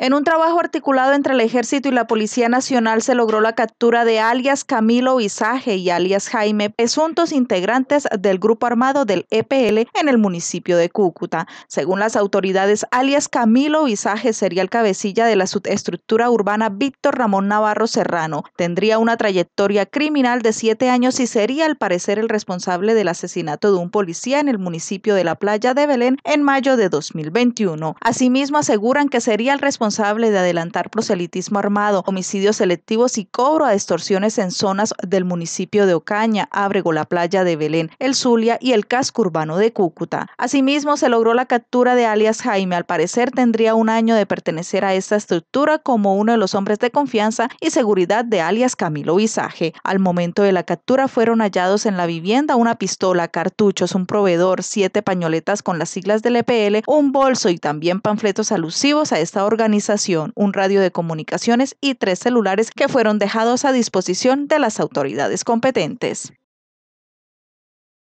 En un trabajo articulado entre el Ejército y la Policía Nacional se logró la captura de alias Camilo Visaje y alias Jaime, presuntos integrantes del grupo armado del EPL en el municipio de Cúcuta. Según las autoridades, alias Camilo Visaje sería el cabecilla de la subestructura urbana Víctor Ramón Navarro Serrano. Tendría una trayectoria criminal de siete años y sería al parecer el responsable del asesinato de un policía en el municipio de La Playa de Belén en mayo de 2021. Asimismo, aseguran que sería el responsable de adelantar proselitismo armado, homicidios selectivos y cobro a extorsiones en zonas del municipio de Ocaña, Ábrego, la playa de Belén, el Zulia y el casco urbano de Cúcuta. Asimismo, se logró la captura de alias Jaime. Al parecer, tendría un año de pertenecer a esta estructura como uno de los hombres de confianza y seguridad de alias Camilo Visaje. Al momento de la captura, fueron hallados en la vivienda una pistola, cartuchos, un proveedor, siete pañoletas con las siglas del EPL, un bolso y también panfletos alusivos a esta organización un radio de comunicaciones y tres celulares que fueron dejados a disposición de las autoridades competentes.